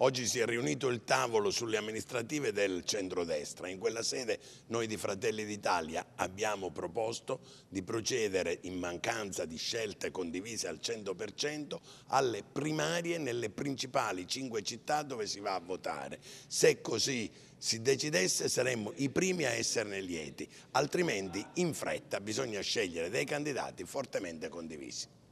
Oggi si è riunito il tavolo sulle amministrative del centrodestra. In quella sede noi di Fratelli d'Italia abbiamo proposto di procedere in mancanza di scelte condivise al 100% alle primarie nelle principali cinque città dove si va a votare. Se così si decidesse saremmo i primi a esserne lieti, altrimenti in fretta bisogna scegliere dei candidati fortemente condivisi.